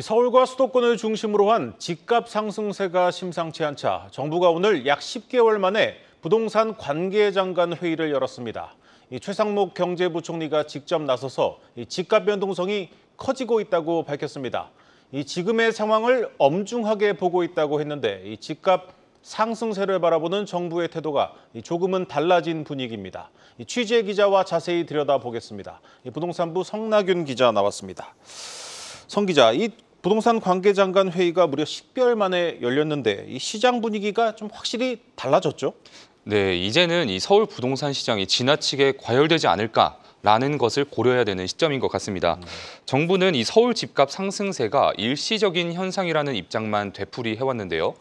서울과 수도권을 중심으로 한 집값 상승세가 심상치 않자 정부가 오늘 약 10개월 만에 부동산 관계장관 회의를 열었습니다. 최상목 경제부총리가 직접 나서서 집값 변동성이 커지고 있다고 밝혔습니다. 지금의 상황을 엄중하게 보고 있다고 했는데 집값 상승세를 바라보는 정부의 태도가 조금은 달라진 분위기입니다. 취재 기자와 자세히 들여다보겠습니다. 부동산부 성나균 기자 나왔습니다. 성 기자, 이 부동산 관계장관 회의가 무려 10개월 만에 열렸는데 이 시장 분위기가 좀 확실히 달라졌죠? 네, 이제는 이 서울 부동산 시장이 지나치게 과열되지 않을까 라는 것을 고려해야 되는 시점인 것 같습니다. 음. 정부는 이 서울 집값 상승세가 일시적인 현상이라는 입장만 되풀이해왔는데요.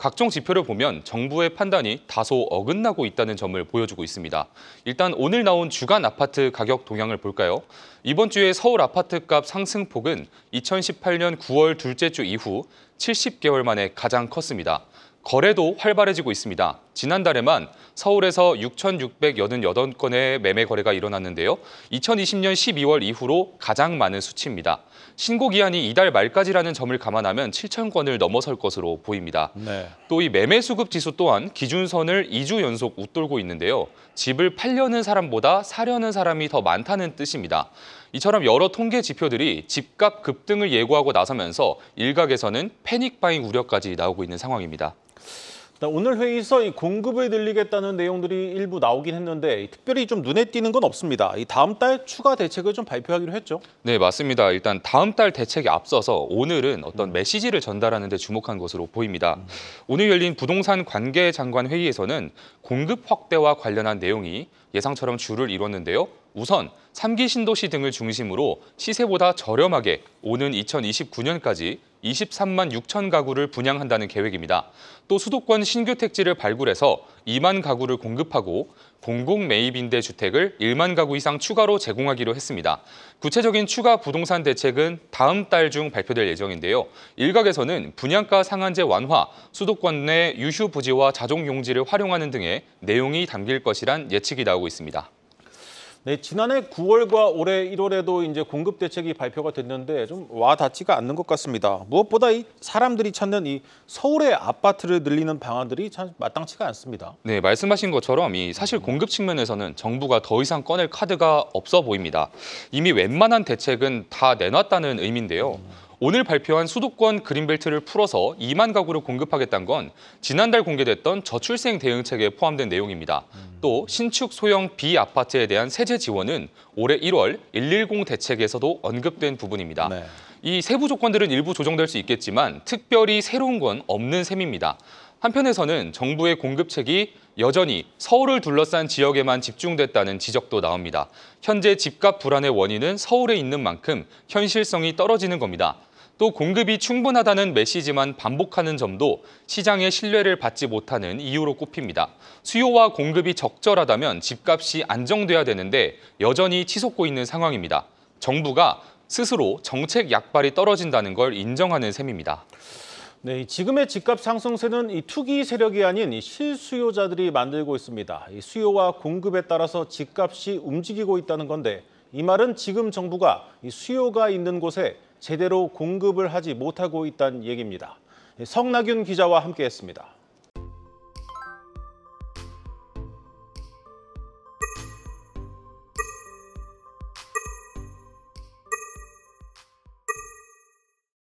각종 지표를 보면 정부의 판단이 다소 어긋나고 있다는 점을 보여주고 있습니다. 일단 오늘 나온 주간 아파트 가격 동향을 볼까요? 이번 주에 서울 아파트값 상승폭은 2018년 9월 둘째 주 이후 70개월 만에 가장 컸습니다. 거래도 활발해지고 있습니다. 지난달에만 서울에서 6,688건의 매매 거래가 일어났는데요. 2020년 12월 이후로 가장 많은 수치입니다. 신고 기한이 이달 말까지라는 점을 감안하면 7천 건을 넘어설 것으로 보입니다. 네. 또이 매매 수급 지수 또한 기준선을 2주 연속 웃돌고 있는데요. 집을 팔려는 사람보다 사려는 사람이 더 많다는 뜻입니다. 이처럼 여러 통계 지표들이 집값 급등을 예고하고 나서면서 일각에서는 패닉 바잉 우려까지 나오고 있는 상황입니다. 오늘 회의에서 이 공급을 늘리겠다는 내용들이 일부 나오긴 했는데 특별히 좀 눈에 띄는 건 없습니다. 이 다음 달 추가 대책을 좀 발표하기로 했죠. 네, 맞습니다. 일단 다음 달 대책에 앞서서 오늘은 어떤 메시지를 전달하는 데 주목한 것으로 보입니다. 오늘 열린 부동산 관계 장관 회의에서는 공급 확대와 관련한 내용이 예상처럼 줄을 이뤘는데요. 우선 3기 신도시 등을 중심으로 시세보다 저렴하게 오는 2029년까지 23만 6천 가구를 분양한다는 계획입니다. 또 수도권 신규 택지를 발굴해서 2만 가구를 공급하고 공공 매입 임대 주택을 1만 가구 이상 추가로 제공하기로 했습니다. 구체적인 추가 부동산 대책은 다음 달 중 발표될 예정인데요. 일각에서는 분양가 상한제 완화, 수도권 내 유휴 부지와 자족 용지를 활용하는 등의 내용이 담길 것이란 예측이 나오고 있습니다. 네, 지난해 9월과 올해 1월에도 이제 공급 대책이 발표가 됐는데 좀 와닿지가 않는 것 같습니다. 무엇보다 이 사람들이 찾는 이 서울의 아파트를 늘리는 방안들이 참 마땅치가 않습니다. 네, 말씀하신 것처럼 이 사실 공급 측면에서는 정부가 더 이상 꺼낼 카드가 없어 보입니다. 이미 웬만한 대책은 다 내놨다는 의미인데요. 음. 오늘 발표한 수도권 그린벨트를 풀어서 2만 가구를 공급하겠다는 건 지난달 공개됐던 저출생 대응책에 포함된 내용입니다. 또 신축 소형 비아파트에 대한 세제 지원은 올해 1월 110 대책에서도 언급된 부분입니다. 네. 이 세부 조건들은 일부 조정될 수 있겠지만 특별히 새로운 건 없는 셈입니다. 한편에서는 정부의 공급책이 여전히 서울을 둘러싼 지역에만 집중됐다는 지적도 나옵니다. 현재 집값 불안의 원인은 서울에 있는 만큼 현실성이 떨어지는 겁니다. 또 공급이 충분하다는 메시지만 반복하는 점도 시장의 신뢰를 받지 못하는 이유로 꼽힙니다. 수요와 공급이 적절하다면 집값이 안정돼야 되는데 여전히 치솟고 있는 상황입니다. 정부가 스스로 정책 약발이 떨어진다는 걸 인정하는 셈입니다. 네, 지금의 집값 상승세는 이 투기 세력이 아닌 실수요자들이 만들고 있습니다. 이 수요와 공급에 따라서 집값이 움직이고 있다는 건데 이 말은 지금 정부가 이 수요가 있는 곳에 제대로 공급을 하지 못하고 있다는 얘기입니다. 성나균 기자와 함께했습니다.